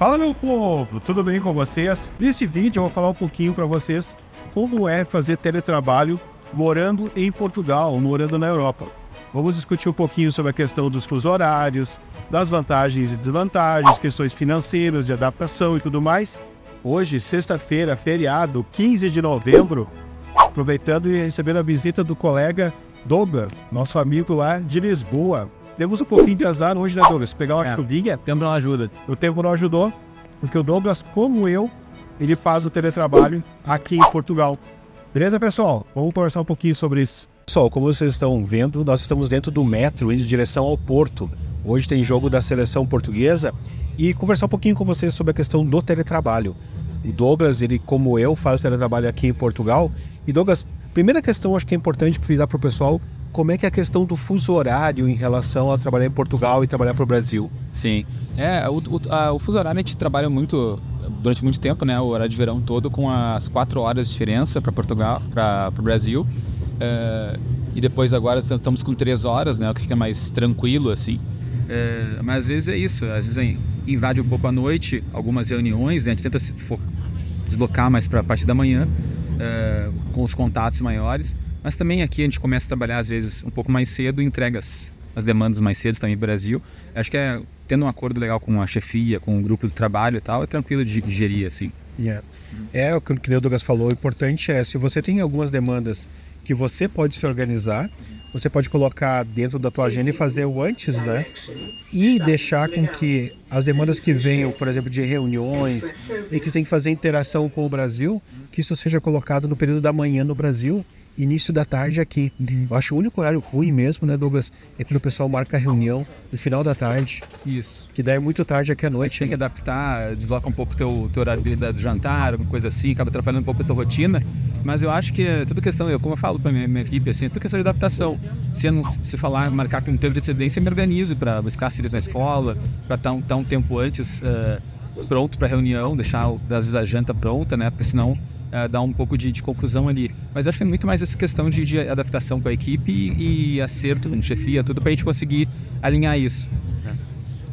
Fala meu povo, tudo bem com vocês? Neste vídeo eu vou falar um pouquinho para vocês como é fazer teletrabalho morando em Portugal, morando na Europa. Vamos discutir um pouquinho sobre a questão dos fusos horários, das vantagens e desvantagens, questões financeiras, de adaptação e tudo mais. Hoje, sexta-feira, feriado, 15 de novembro, aproveitando e recebendo a visita do colega Douglas, nosso amigo lá de Lisboa. Temos um pouquinho de azar hoje, né, Douglas? Pegar uma é. chuvinha, o tempo não ajuda. O tempo não ajudou, porque o Douglas, como eu, ele faz o teletrabalho aqui em Portugal. Beleza, pessoal? Vamos conversar um pouquinho sobre isso. Pessoal, como vocês estão vendo, nós estamos dentro do metro indo em direção ao Porto. Hoje tem jogo da seleção portuguesa e conversar um pouquinho com vocês sobre a questão do teletrabalho. O Douglas, ele como eu, faz o teletrabalho aqui em Portugal. E Douglas, Primeira questão, acho que é importante frisar para o pessoal como é que é a questão do fuso horário em relação a trabalhar em Portugal e trabalhar para o Brasil. Sim. É, o, o, a, o, fuso horário a gente trabalha muito, durante muito tempo, né? O horário de verão todo com as quatro horas de diferença para Portugal, para o Brasil. É, e depois agora estamos com três horas, né? O que fica mais tranquilo, assim. É, mas às vezes é isso. Às vezes invade um pouco a noite, algumas reuniões, né? A gente tenta se deslocar mais para a parte da manhã uh, com os contatos maiores. Mas também aqui a gente começa a trabalhar às vezes um pouco mais cedo, entregas as demandas mais cedo também no Brasil. Acho que é tendo um acordo legal com a chefia, com o grupo do trabalho e tal, é tranquilo de gerir assim. Yeah. É, o que o Douglas falou, o importante é, se você tem algumas demandas que você pode se organizar. Você pode colocar dentro da tua agenda e fazer o antes, né? E deixar com que as demandas que venham, por exemplo, de reuniões e que tem que fazer interação com o Brasil, que isso seja colocado no período da manhã no Brasil início da tarde aqui. Eu acho que o único horário ruim mesmo, né, Douglas? É quando o pessoal marca a reunião no final da tarde. Isso. Que daí é muito tarde aqui à noite. Tem que né? adaptar, desloca um pouco o teu, teu horário do jantar, alguma coisa assim, acaba atrapalhando um pouco a tua rotina. Mas eu acho que é tudo questão, eu, como eu falo para minha, minha equipe, assim, é tudo questão de adaptação. Se eu não se falar, marcar com um tempo de antecedência, eu me organizo para buscar as filhas na escola, para estar tá um, tá um, tempo antes. Uh, pronto para reunião, deixar às vezes a janta pronta, né? Porque senão uh, dá um pouco de, de, confusão ali. Mas acho que é muito mais essa questão de, de adaptação com a equipe e, e acerto, chefia, tudo para a gente conseguir alinhar isso.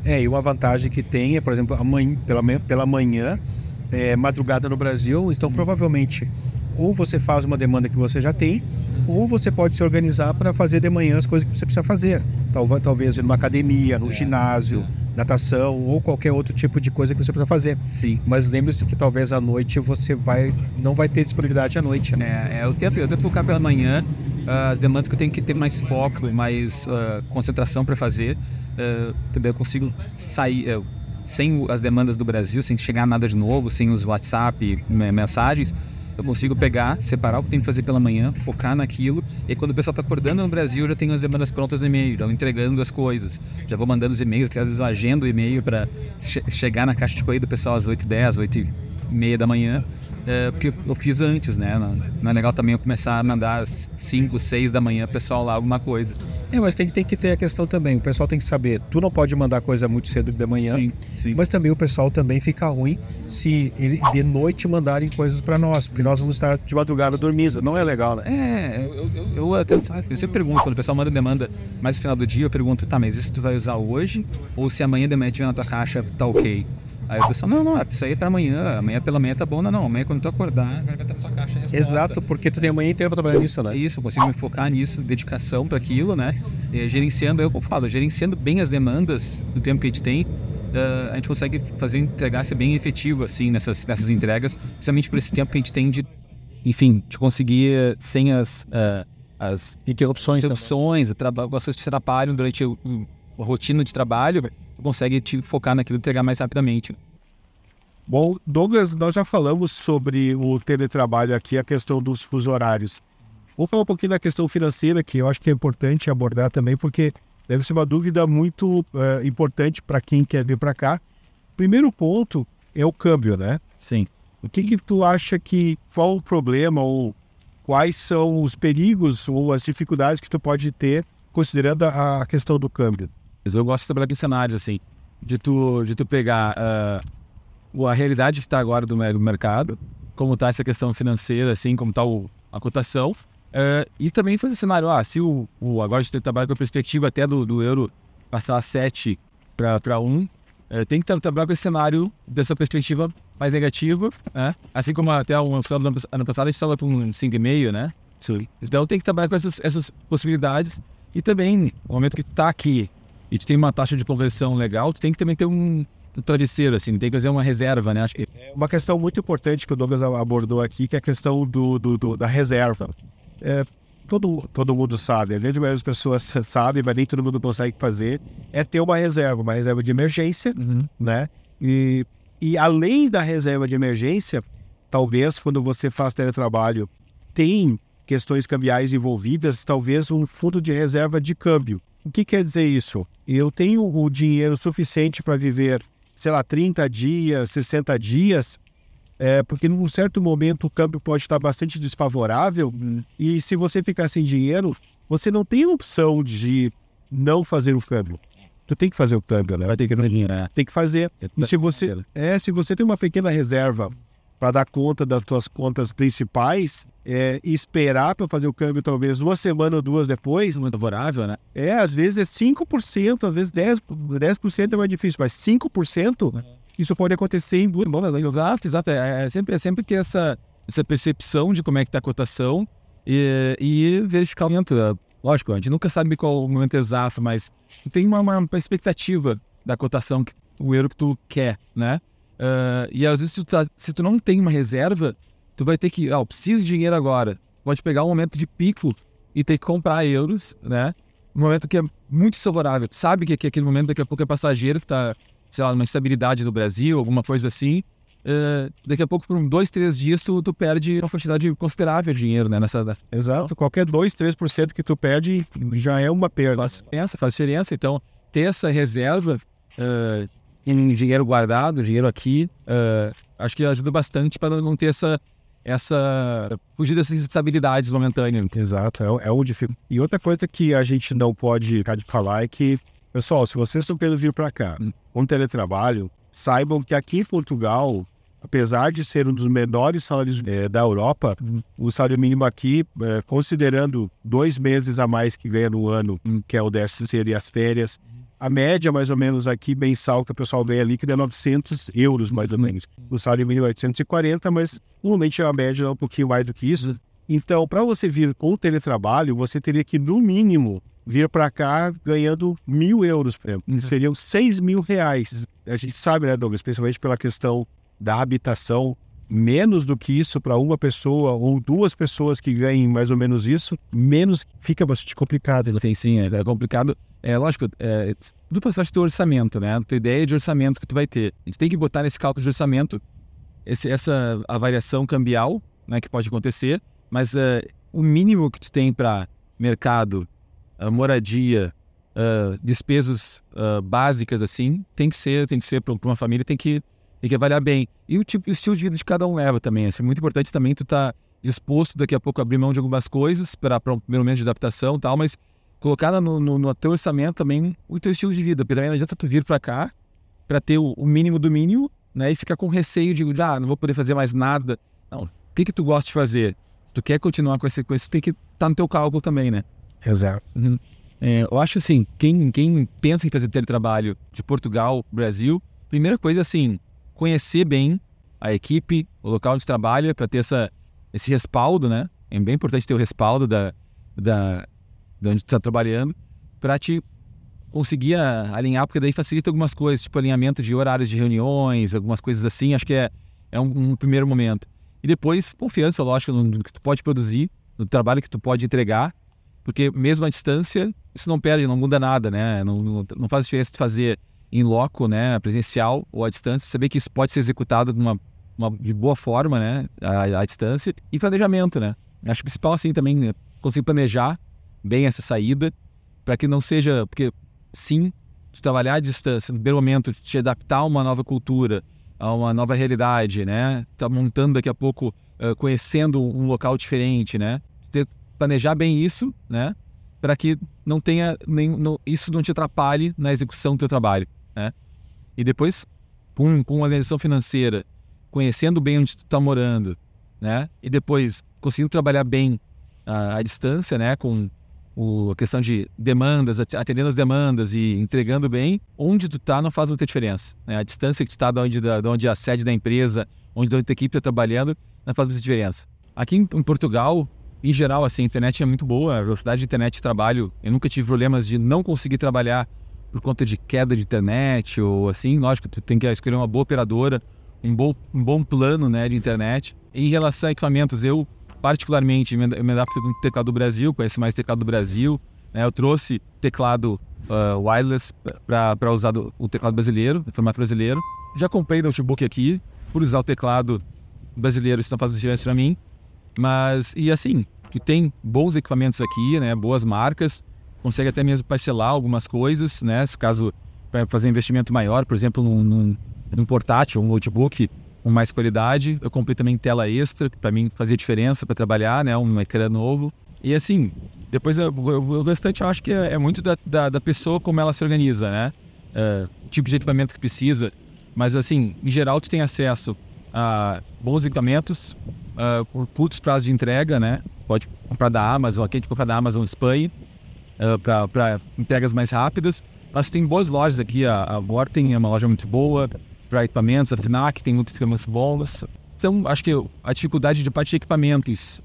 É, e uma vantagem que tem é, por exemplo, amanhã, pela manhã, pela manhã é, madrugada no Brasil, então hum. provavelmente ou você faz uma demanda que você já tem, ou você pode se organizar para fazer de manhã as coisas que você precisa fazer. Talvez, talvez numa academia, no é, ginásio, é natação ou qualquer outro tipo de coisa que você precisa fazer. Sim. Mas lembre-se que talvez à noite você vai não vai ter disponibilidade à noite. Né? É, é eu tento, eu tento focar pela manhã uh, as demandas que eu tenho que ter mais foco mais uh, concentração para fazer. Uh, entendeu? Eu consigo sair uh, sem as demandas do Brasil, sem chegar nada de novo, sem os WhatsApp, mensagens eu consigo pegar, separar o que tem que fazer pela manhã, focar naquilo, e quando o pessoal está acordando no Brasil, eu já tenho as demandas prontas no e-mail, já entregando as coisas, já vou mandando os e-mails, que às vezes eu agendo o e-mail para che chegar na caixa de correio do pessoal às 8h10, 8h30 da manhã, é, porque eu fiz antes, né? Não, é legal também eu começar a mandar às 5, 6 da manhã o pessoal lá alguma coisa. É, mas tem, tem que ter a questão também. O pessoal tem que saber. Tu não pode mandar coisa muito cedo de manhã. Sim, sim. Mas também o pessoal também fica ruim se ele de noite mandarem coisas para nós, porque nós vamos estar de madrugada dormindo. Não é legal, né? É, eu, eu, eu até eu sempre pergunto quando o pessoal manda demanda mais no final do dia, eu pergunto, tá, mas isso tu vai usar hoje ou se amanhã de manhã tiver na tua caixa, tá ok? Aí o pessoal, não, não, é, isso aí tá amanhã, amanhã pela manhã tá bom, não, não, amanhã quando tu acordar, vai estar tá na tua caixa. Exato, porque tu tem amanhã inteira para trabalhar nisso, né? Isso, consigo me focar nisso, dedicação para aquilo, né? E, eh, gerenciando, eu como falo, gerenciando bem as demandas do tempo que a gente tem, uh, a gente consegue fazer entregar ser bem efetivo, assim, nessas, nessas entregas, principalmente por esse tempo que a gente tem de, enfim, de conseguir sem as. Uh, as interrupções, né? interrupções, as coisas que se atrapalham durante a rotina de trabalho, consegue te focar naquilo e entregar mais rapidamente. Né? Bom, Douglas, nós já falamos sobre o teletrabalho aqui, a questão dos fuso horários. Vou falar um pouquinho da questão financeira, que eu acho que é importante abordar também, porque deve ser uma dúvida muito eh, importante para quem quer vir para cá. Primeiro ponto é o câmbio, né? Sim. O que, que tu acha que qual o problema ou quais são os perigos ou as dificuldades que tu pode ter considerando a, a questão do câmbio? Mas eu gosto de trabalhar com cenários, assim, de tu, de tu pegar uh, a realidade que está agora do mercado, como está essa questão financeira, assim, como está a cotação, uh, e também fazer cenário, ah, se o, o agora a gente trabalhar com a perspectiva até do, do euro passar a 7 para 1, é, tem que trabalhar com esse cenário dessa perspectiva mais negativa, né? Assim como até o final do ano passado a gente estava com um 5,5, né? Sim. Então tem que trabalhar com essas, essas possibilidades e também, no momento que tu tá aqui, e tu tem uma taxa de conversão legal, tu tem que também ter um travesseiro, assim, tem que fazer uma reserva, né? Acho que... É uma questão muito importante que o Douglas abordou aqui, que é a questão do, do, do da reserva. É, todo, todo mundo sabe, a grande maioria das pessoas sabe, mas nem todo mundo consegue fazer, é ter uma reserva, uma reserva de emergência, uhum. né? E, e além da reserva de emergência, talvez quando você faz teletrabalho, tem questões cambiais envolvidas, talvez um fundo de reserva de câmbio. O que quer dizer isso? Eu tenho o dinheiro suficiente para viver, sei lá, 30 dias, 60 dias, é, porque num certo momento o câmbio pode estar bastante desfavorável e se você ficar sem dinheiro, você não tem opção de não fazer o câmbio. Tu tem que fazer o câmbio, né? Vai ter que, né? tem que fazer. É, e tá. se você, é, se você tem uma pequena reserva para dar conta das suas contas principais, é, esperar para fazer o câmbio talvez uma semana ou duas depois. Muito favorável, né? É, às vezes é 5%, às vezes 10%, 10% é mais difícil, mas 5% é. Uhum. isso pode acontecer em duas semanas. Né? Exato, exato. É, é sempre, é sempre ter essa, essa percepção de como é que está a cotação e, e verificar o momento. Lógico, a gente nunca sabe qual o momento exato, mas tem uma, uma expectativa da cotação, que, o euro que tu quer, né? Uh, e às vezes, se tu, tá, se tu não tem uma reserva, tu vai ter que, ó ah, preciso de dinheiro agora. Pode pegar um momento de pico e ter que comprar euros, né? Um momento que é muito desfavorável. sabe que, que aquele momento daqui a pouco é passageiro, que tá, sei lá, numa instabilidade do Brasil, alguma coisa assim. Uh, daqui a pouco, por um, dois, três dias, tu, tu perde uma quantidade considerável de dinheiro, né? Nessa, nessa... Exato. Então, qualquer 2, 3% que tu perde já é uma perda. Faz diferença, faz diferença. Então, ter essa reserva uh, em dinheiro guardado, dinheiro aqui, uh, acho que ajuda bastante para não ter essa essa fugir dessas instabilidades momentâneas. Exato, é, é o difícil. E outra coisa que a gente não pode ficar de falar é que, pessoal, se vocês estão querendo vir para cá com teletrabalho, saibam que aqui em Portugal, apesar de ser um dos menores salários é, da Europa, hum. o salário mínimo aqui, é, considerando dois meses a mais que ganha no ano, hum. que é o décimo e as férias, a média, mais ou menos, aqui, mensal que o pessoal ganha que é 900 euros, mais ou menos. O salário mínimo é 840, mas normalmente a média é um pouquinho mais do que isso. Então, para você vir com teletrabalho, você teria que, no mínimo, vir para cá ganhando mil euros, por exemplo. Uhum. Seriam seis mil reais. A gente sabe, né, Douglas, principalmente pela questão da habitação, menos do que isso para uma pessoa ou duas pessoas que ganhem mais ou menos isso, menos fica bastante complicado. Sim, sim, é, é complicado é lógico, é, tudo faz parte do orçamento, né? tua ideia é de orçamento que tu vai ter. A gente tem que botar nesse cálculo de orçamento esse, essa a variação cambial, né, que pode acontecer, mas é, o mínimo que tu tem para mercado, moradia, despesas básicas assim, tem que ser, tem que ser para uma família, tem que tem que avaliar bem. E o tipo, o estilo de vida de cada um leva também. é muito importante também tu tá disposto daqui a pouco a abrir mão de algumas coisas para um primeiro momento de adaptação, tal, mas colocar no, no, no, teu orçamento também o teu estilo de vida, porque também não adianta tu vir para cá para ter o, o, mínimo do mínimo, né, e ficar com receio de, ah, não vou poder fazer mais nada. Não, o que que tu gosta de fazer? tu quer continuar com essa coisa, tem que estar tá no teu cálculo também, né? Exato. Uhum. É, eu acho assim, quem, quem pensa em fazer teletrabalho de Portugal, Brasil, primeira coisa assim, conhecer bem a equipe, o local de trabalho, para ter essa, esse respaldo, né? É bem importante ter o respaldo da, da, de onde tu está trabalhando, para te conseguir alinhar, porque daí facilita algumas coisas, tipo alinhamento de horários de reuniões, algumas coisas assim, acho que é, é um, um primeiro momento. E depois, confiança, lógico, no, no que tu pode produzir, no trabalho que tu pode entregar, porque mesmo à distância, isso não perde, não muda nada, né? Não, não, não faz diferença de fazer em loco, né, presencial ou à distância, saber que isso pode ser executado de uma, uma de boa forma, né, à, distância e planejamento, né? Acho que o principal assim também é conseguir planejar bem essa saída, para que não seja. Porque, sim, tu trabalhar à distância, no primeiro momento, te adaptar a uma nova cultura, a uma nova realidade, né? Tá montando daqui a pouco, uh, conhecendo um local diferente, né? Ter, planejar bem isso, né? Para que não tenha nem, não, isso não te atrapalhe na execução do teu trabalho, né? E depois, com, com uma organização financeira, conhecendo bem onde tu tá morando, né? E depois conseguindo trabalhar bem ah, à, distância, né? Com o, a questão de demandas, atendendo as demandas e entregando bem, onde tu tá não faz muita diferença. Né? A distância que tu tá de onde, de onde é a sede da empresa, onde, a a equipe está trabalhando, não faz muita diferença. Aqui em, em, Portugal, em geral, assim, a internet é muito boa, a velocidade de internet de trabalho, eu nunca tive problemas de não conseguir trabalhar por conta de queda de internet ou assim, lógico, tu tem que escolher uma boa operadora, um bom, um bom plano né, de internet. Em relação a equipamentos, eu particularmente, eu me adapto com o teclado do Brasil, conheço mais teclado do Brasil. Né? Eu trouxe teclado uh, wireless para usar do, o teclado brasileiro, o formato brasileiro. Já comprei notebook aqui, por usar o teclado brasileiro, isso não faz diferença para mim. Mas, e assim, que tem bons equipamentos aqui, né? boas marcas, consegue até mesmo parcelar algumas coisas, né? Se caso para fazer um investimento maior, por exemplo, num, num, num portátil, um notebook, com mais qualidade. Eu comprei também tela extra, que para mim fazia diferença para trabalhar, né? Um ecrã novo. E assim, depois eu, eu, o restante eu acho que é, é muito da, da, da, pessoa como ela se organiza, né? É, tipo de equipamento que precisa. Mas assim, em geral, tu tem acesso a bons equipamentos, uh, por curtos prazos de entrega, né? Pode comprar da Amazon, aqui a gente compra da Amazon Espanha, uh, é, para entregas mais rápidas. Mas tem boas lojas aqui, a, a é uma loja muito boa, para equipamentos, a FNAC tem muitos equipamentos bons. Então, acho que a dificuldade de parte de equipamentos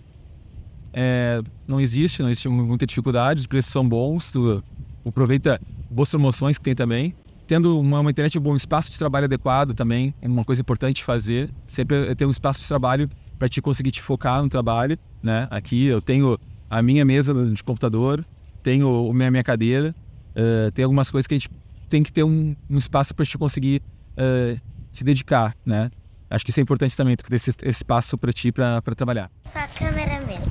é, não existe, não existe muita dificuldade, os preços são bons, tu aproveita boas promoções que tem também. Tendo uma, uma internet bom um espaço de trabalho adequado também é uma coisa importante fazer. Sempre é ter um espaço de trabalho para te conseguir te focar no trabalho, né? Aqui eu tenho a minha mesa de computador, tenho a minha, minha cadeira, uh, tem algumas coisas que a gente tem que ter um, um espaço para te conseguir eh, te dedicar, né? Acho que isso é importante também, ter esse espaço para ti, para trabalhar. Só câmera mesmo.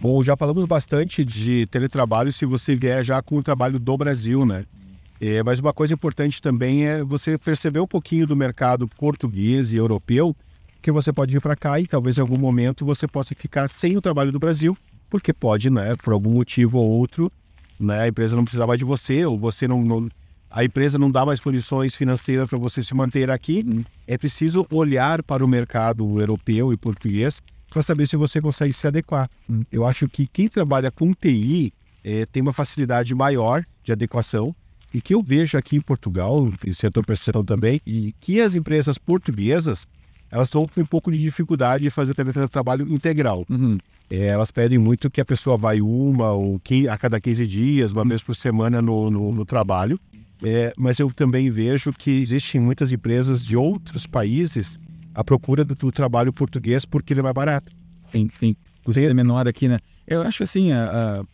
Bom, já falamos bastante de teletrabalho se você vier já com o trabalho do Brasil, né? É, mas uma coisa importante também é você perceber um pouquinho do mercado português e europeu, que você pode vir para cá e talvez em algum momento você possa ficar sem o trabalho do Brasil, porque pode, né? Por algum motivo ou outro, né? A empresa não precisava de você ou você não, não a empresa não dá mais condições financeiras para você se manter aqui, uhum. é preciso olhar para o mercado europeu e português para saber se você consegue se adequar. Uhum. Eu acho que quem trabalha com TI é, tem uma facilidade maior de adequação e que eu vejo aqui em Portugal, e setor percepção também, e que as empresas portuguesas elas estão com um pouco de dificuldade de fazer trabalho integral. Uhum. É, elas pedem muito que a pessoa vai uma ou que, a cada 15 dias, uma vez por semana no, no, no trabalho. É, mas eu também vejo que existem muitas empresas de outros países à procura do, do trabalho português porque ele é mais barato. Enfim, sim. é menor aqui, né? Eu acho assim, a, a,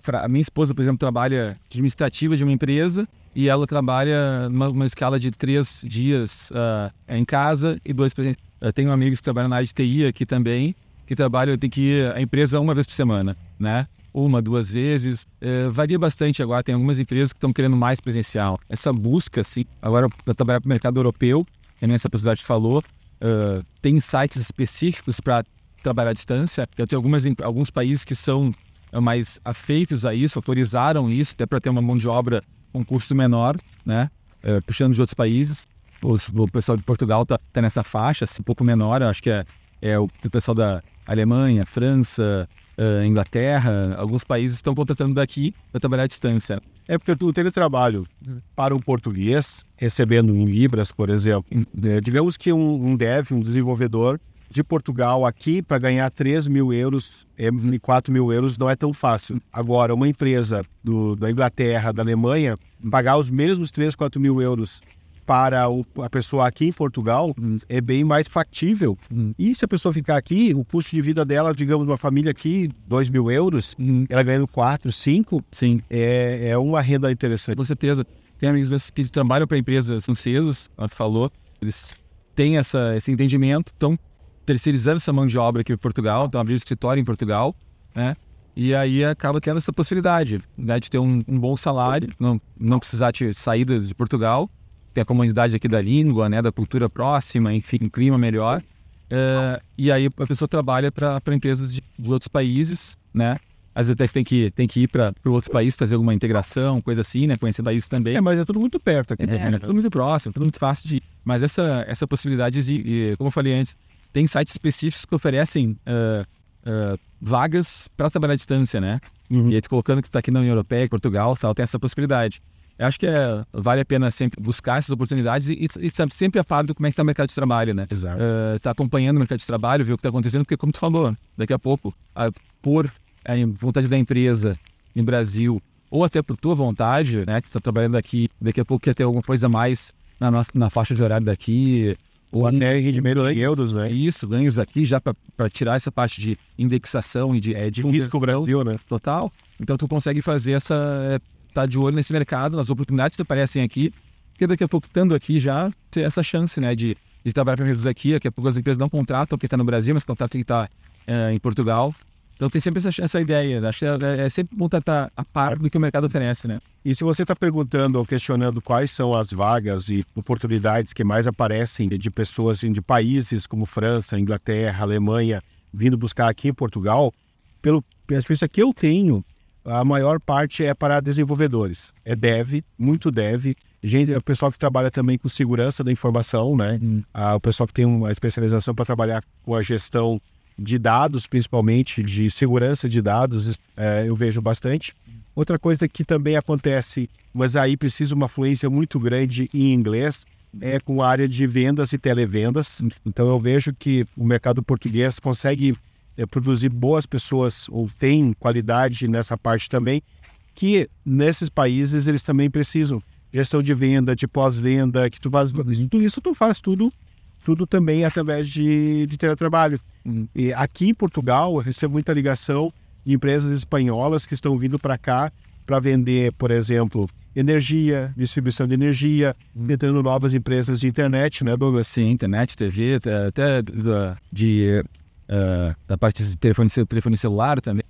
pra, a, minha esposa, por exemplo, trabalha administrativa de uma empresa e ela trabalha numa, escala de três dias uh, em casa e dois presentes. Eu tenho amigos que trabalham na área de TI aqui também, que trabalham, tem que ir à empresa uma vez por semana, né? uma, duas vezes. É, varia bastante agora, tem algumas empresas que estão querendo mais presencial. Essa busca, assim, agora para trabalhar para o mercado europeu, que nem essa pessoa te falou, uh, tem sites específicos para trabalhar à distância. Eu tenho algumas, alguns países que são é, mais afeitos a isso, autorizaram isso, até para ter uma mão de obra com um custo menor, né? Uh, puxando de outros países. O, o pessoal de Portugal está tá nessa faixa, assim, um pouco menor, acho que é, é o, o pessoal da Alemanha, França, uh, Inglaterra, alguns países estão contratando daqui para trabalhar à distância. É porque o teletrabalho para um português, recebendo em libras, por exemplo, hum. é, digamos que um, um dev, um desenvolvedor de Portugal aqui para ganhar 3 mil euros, 4 é, mil euros não é tão fácil. Agora, uma empresa do, da Inglaterra, da Alemanha, pagar os mesmos 3, 4 mil euros para o, a pessoa aqui em Portugal hum. é bem mais factível. Hum. E se a pessoa ficar aqui, o custo de vida dela, digamos, uma família aqui, 2 mil euros, hum. ela ganhando 4, 5, Sim. É, é uma renda interessante. Com certeza. Tem amigos meus que trabalham para empresas francesas, você falou, eles têm essa, esse entendimento, estão terceirizando essa mão de obra aqui em Portugal, estão abrindo escritório em Portugal, né? E aí acaba tendo essa possibilidade né, de ter um, um bom salário, não, não precisar de saída de Portugal ter a comunidade aqui da língua, né, da cultura próxima, enfim, um clima melhor. Eh, e aí a pessoa trabalha para empresas de, de, outros países, né? Às vezes até tem que, tem que ir para o outro país fazer alguma integração, coisa assim, né? Conhecer países também. É, mas é tudo muito perto aqui. É, é, tudo muito próximo, tudo muito fácil de ir. Mas essa, essa possibilidade, de, como eu falei antes, tem sites específicos que oferecem uh, uh, vagas para trabalhar à distância, né? Uhum. E aí, colocando que está aqui na União Europeia, Portugal, tal, tem essa possibilidade. Eu acho que é, vale a pena sempre buscar essas oportunidades e, estar sempre a par do como é que está o mercado de trabalho, né? Exato. Uh, acompanhando o mercado de trabalho, ver o que está acontecendo, porque como tu falou, daqui a pouco, a, por a vontade da empresa em Brasil, ou até por tua vontade, né? Que está trabalhando aqui, daqui a pouco quer ter alguma coisa mais na, nossa, na faixa de horário daqui. Ou até rendimento em euros, né? Isso, ganhos aqui já para tirar essa parte de indexação e de... É de risco Brasil, né? Total. Então tu consegue fazer essa... É, tá de olho nesse mercado, nas oportunidades que aparecem aqui, porque daqui a pouco, estando aqui já, ter essa chance, né, de, de trabalhar para empresas aqui. Daqui a pouco as empresas não contratam porque está no Brasil, mas contratam quem está eh, em Portugal. Então tem sempre essa, essa ideia, né? acho que é, é, é sempre bom estar a par do que o mercado oferece, né? E se você está perguntando ou questionando quais são as vagas e oportunidades que mais aparecem de pessoas assim, de países como França, Inglaterra, Alemanha, vindo buscar aqui em Portugal, pelo, pela experiência que eu tenho, a maior parte é para desenvolvedores. É dev, muito dev. Gente, é o pessoal que trabalha também com segurança da informação, né? Hum. Ah, o pessoal que tem uma especialização para trabalhar com a gestão de dados, principalmente de segurança de dados, é, eu vejo bastante. Outra coisa que também acontece, mas aí precisa uma fluência muito grande em inglês, é com a área de vendas e televendas. Uhum. Então eu vejo que o mercado português consegue é, produzir boas pessoas ou tem qualidade nessa parte também, que nesses países eles também precisam. Gestão de venda, de pós-venda, que tu faz tudo isso, tu faz tudo tudo também através de, de teletrabalho. Uhum. E aqui em Portugal, eu recebo muita ligação de empresas espanholas que estão vindo para cá para vender, por exemplo, energia, distribuição de energia, uhum. novas empresas de internet, né, Douglas? Sim, internet, TV, até de, de uh, da parte de telefone, telefone celular também,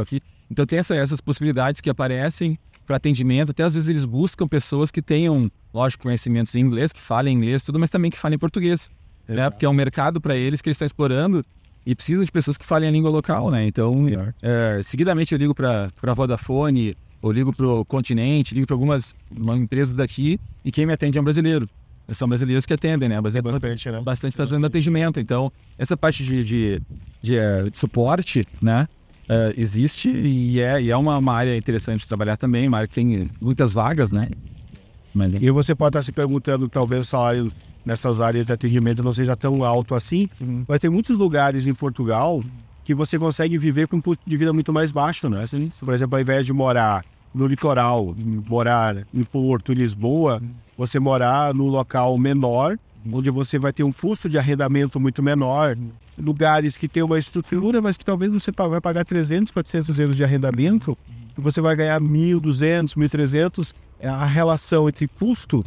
aqui. Então tem essa, essas possibilidades que aparecem para atendimento, até às vezes eles buscam pessoas que tenham, lógico, conhecimentos em inglês, que falem inglês, tudo, mas também que falem português, né? Porque é um mercado para eles que eles estão explorando e precisam de pessoas que falem a língua local, né? Então, é, seguidamente eu ligo para a Vodafone, eu ligo para o Continente, ligo para algumas empresas daqui e quem me atende é um brasileiro são brasileiros que atendem, né? É bastante, bastante, né? bastante fazendo atendimento. Então, essa parte de, de, de, de eh, suporte, né? Uh, existe e é, e é uma, uma, área interessante de trabalhar também, uma área que tem muitas vagas, né? Mas, é e você pode estar se perguntando, talvez salário nessas áreas de atendimento não seja tão alto assim, uhum. mas tem muitos lugares em Portugal que você consegue viver com um custo de vida muito mais baixo, né? Por exemplo, ao invés de morar no litoral, morar em Porto, Lisboa, uhum você morar num local menor, onde você vai ter um custo de arrendamento muito menor, lugares que tem uma estrutura, mas que talvez você vai pagar 300, 400 euros de arrendamento, e você vai ganhar 1.200, 1.300. É, a relação entre custo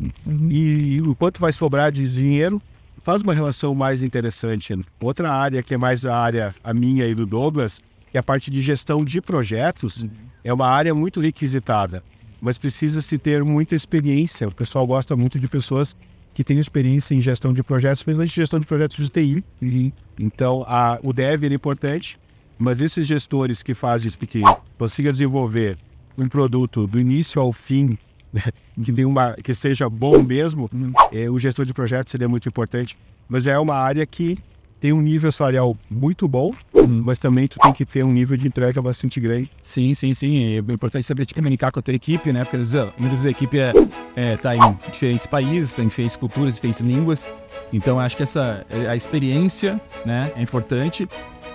e, e o quanto vai sobrar de dinheiro faz uma relação mais interessante. Outra área que é mais a área a minha e do Douglas, que é a parte de gestão de projetos, uhum. é uma área muito requisitada mas precisa-se ter muita experiência. O pessoal gosta muito de pessoas que têm experiência em gestão de projetos, principalmente gestão de projetos de TI. Uhum. Então, a, o dev é importante, mas esses gestores que fazem que consigam desenvolver um produto do início ao fim, né, que, tem uma, que seja bom mesmo, uhum. é, o gestor de projetos seria é muito importante. Mas é uma área que tem um nível salarial muito bom, hum. mas também tu tem que ter um nível de entrega bastante grande. Sim, sim, sim. É importante saber te comunicar com a tua equipe, né? Porque às vezes, muitas vezes a ah, equipe é, é, tá em diferentes países, tá em diferentes culturas, diferentes línguas. Então acho que essa a experiência, né, é importante,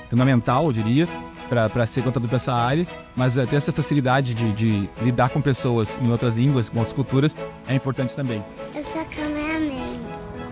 fundamental, eu diria para ser contador para essa área, mas eh, ter essa facilidade de, de, lidar com pessoas em outras línguas, com outras culturas, é importante também.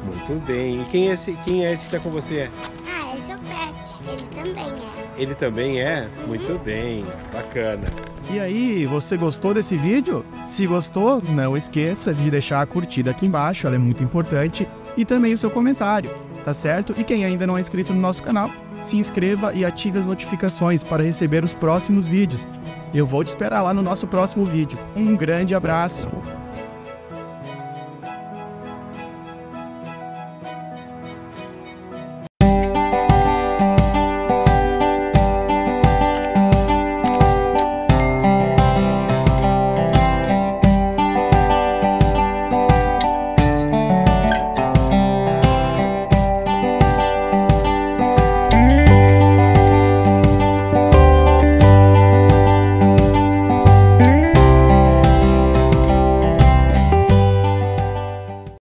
Muito bem. E quem é esse, quem é esse que tá com você? Ah, esse é o Pet. Ele também é. Ele também é? Uhum. Muito bem. Bacana. E aí, você gostou desse vídeo? Se gostou, não esqueça de deixar a curtida aqui embaixo, ela é muito importante, e também o seu comentário, tá certo? E quem ainda não é inscrito no nosso canal, se inscreva e ative as notificações para receber os próximos vídeos. Eu vou te esperar lá no nosso próximo vídeo. Um grande abraço!